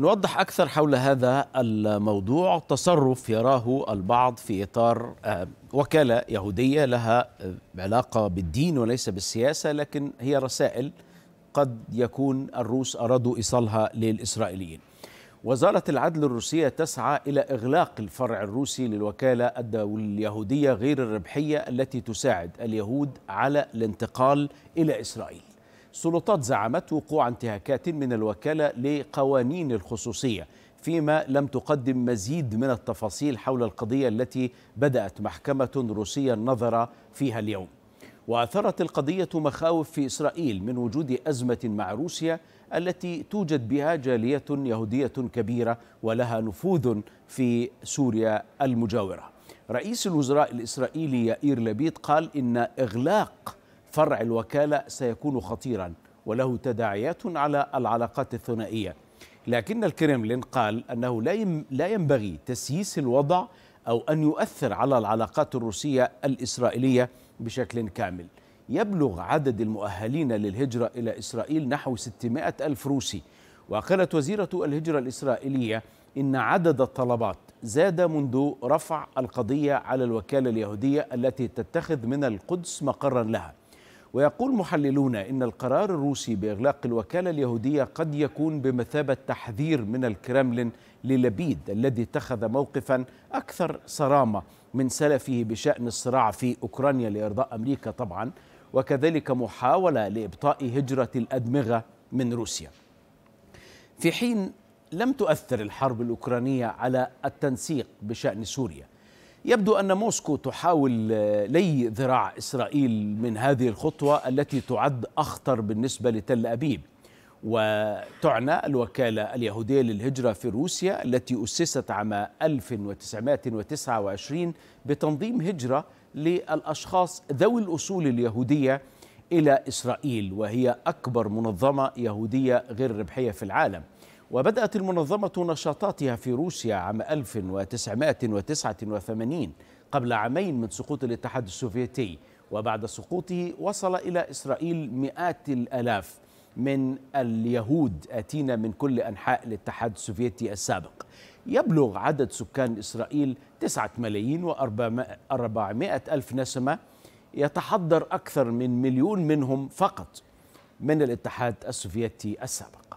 نوضح أكثر حول هذا الموضوع تصرف يراه البعض في إطار آه، وكالة يهودية لها آه، علاقة بالدين وليس بالسياسة لكن هي رسائل قد يكون الروس أرادوا إيصالها للإسرائيليين وزارة العدل الروسية تسعى إلى إغلاق الفرع الروسي للوكالة اليهودية غير الربحية التي تساعد اليهود على الانتقال إلى إسرائيل سلطات زعمت وقوع انتهاكات من الوكالة لقوانين الخصوصية فيما لم تقدم مزيد من التفاصيل حول القضية التي بدأت محكمة روسية النظر فيها اليوم وأثرت القضية مخاوف في إسرائيل من وجود أزمة مع روسيا التي توجد بها جالية يهودية كبيرة ولها نفوذ في سوريا المجاورة رئيس الوزراء الإسرائيلي يائير لبيد قال إن إغلاق فرع الوكالة سيكون خطيرا وله تداعيات على العلاقات الثنائية لكن الكرملين قال أنه لا ينبغي تسييس الوضع أو أن يؤثر على العلاقات الروسية الإسرائيلية بشكل كامل يبلغ عدد المؤهلين للهجرة إلى إسرائيل نحو 600 ألف روسي وقالت وزيرة الهجرة الإسرائيلية إن عدد الطلبات زاد منذ رفع القضية على الوكالة اليهودية التي تتخذ من القدس مقرا لها ويقول محللون ان القرار الروسي باغلاق الوكاله اليهوديه قد يكون بمثابه تحذير من الكرملين للبيد الذي اتخذ موقفا اكثر صرامه من سلفه بشان الصراع في اوكرانيا لارضاء امريكا طبعا وكذلك محاوله لابطاء هجره الادمغه من روسيا. في حين لم تؤثر الحرب الاوكرانيه على التنسيق بشان سوريا يبدو أن موسكو تحاول آه، لي ذراع إسرائيل من هذه الخطوة التي تعد أخطر بالنسبة لتل أبيب وتعنى الوكالة اليهودية للهجرة في روسيا التي أسست عام 1929 بتنظيم هجرة للأشخاص ذوي الأصول اليهودية إلى إسرائيل وهي أكبر منظمة يهودية غير ربحية في العالم وبدأت المنظمة نشاطاتها في روسيا عام 1989 قبل عامين من سقوط الاتحاد السوفيتي وبعد سقوطه وصل إلى إسرائيل مئات الآلاف من اليهود أتينا من كل أنحاء الاتحاد السوفيتي السابق يبلغ عدد سكان إسرائيل 9 ملايين و400 ألف نسمة يتحضر أكثر من مليون منهم فقط من الاتحاد السوفيتي السابق